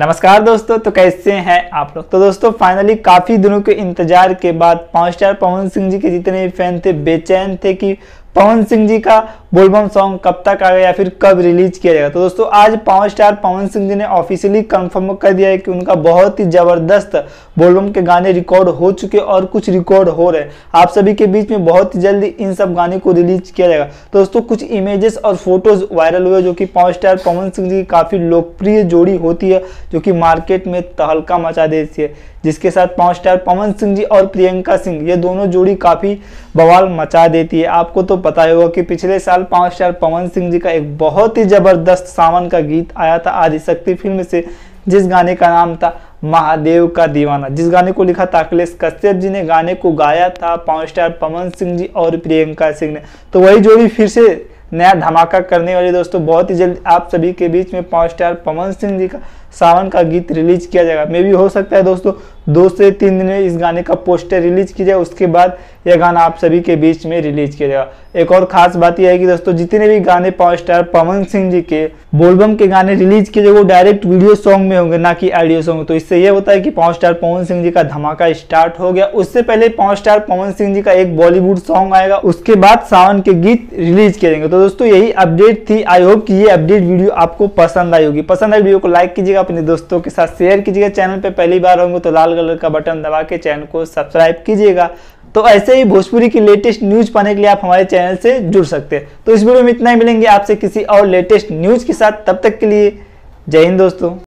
नमस्कार दोस्तों तो कैसे हैं आप लोग तो दोस्तों फाइनली काफ़ी दिनों के इंतजार के बाद पाँच स्टार पवन सिंह जी के जितने फैन थे बेचैन थे कि पवन सिंह जी का बोलबम सॉन्ग कब तक आएगा या फिर कब रिलीज किया जाएगा तो दोस्तों आज पावर स्टार पवन सिंह जी ने ऑफिशियली कंफर्म कर दिया है कि उनका बहुत ही जबरदस्त बोलबम के गाने रिकॉर्ड हो चुके और कुछ रिकॉर्ड हो रहे हैं आप सभी के बीच में बहुत ही जल्दी इन सब गाने को रिलीज किया जाएगा तो दोस्तों कुछ इमेजेस और फोटोज वायरल हुए जो कि पावर स्टार पवन सिंह जी की काफ़ी लोकप्रिय जोड़ी होती है जो कि मार्केट में तहलका मचा देती है जिसके साथ पावर स्टार पवन सिंह जी और प्रियंका सिंह ये दोनों जोड़ी काफ़ी बवाल मचा देती है आपको तो पता ही होगा कि पिछले साल पाँच स्टार पवन सिंह जी का एक बहुत ही जबरदस्त सावन का गीत आया था आदिशक्ति फिल्म से जिस गाने का नाम था महादेव का दीवाना जिस गाने को लिखा था अखिलेश कश्यप जी ने गाने को गाया था पावर स्टार पवन सिंह जी और प्रियंका सिंह ने तो वही जोड़ी फिर से नया धमाका करने वाले दोस्तों बहुत ही जल्दी आप सभी के बीच में पाँच स्टार पवन सिंह जी का सावन का गीत रिलीज किया जाएगा मे भी हो सकता है दोस्तों दो से तीन दिन में इस गाने का पोस्टर रिलीज किया जाए उसके बाद यह गाना आप सभी के बीच में रिलीज किया जाएगा एक और खास बात यह है कि दोस्तों जितने भी गाने पाँच स्टार पवन सिंह जी के बोलबम के गाने रिलीज किए जाए वो डायरेक्ट वीडियो सॉन्ग में होंगे ना कि ऑडियो सॉन्ग तो इससे यह होता है कि पाँच स्टार पवन सिंह जी का धमाका स्टार्ट हो गया उससे पहले पाँच स्टार पवन सिंह जी का एक बॉलीवुड सॉन्ग आएगा उसके बाद सावन के गीत रिलीज किए जाएंगे तो तो दोस्तों यही अपडेट थी आई होप कि ये अपडेट वीडियो आपको पसंद आई होगी पसंद आई वीडियो को लाइक कीजिएगा अपने दोस्तों के साथ शेयर कीजिएगा चैनल पे पहली बार होंगे तो लाल कलर का बटन दबा के चैनल को सब्सक्राइब कीजिएगा तो ऐसे ही भोजपुरी की लेटेस्ट न्यूज पाने के लिए आप हमारे चैनल से जुड़ सकते हैं तो इस वीडियो में इतना ही मिलेंगे आपसे किसी और लेटेस्ट न्यूज के साथ तब तक के लिए जय हिंद दोस्तों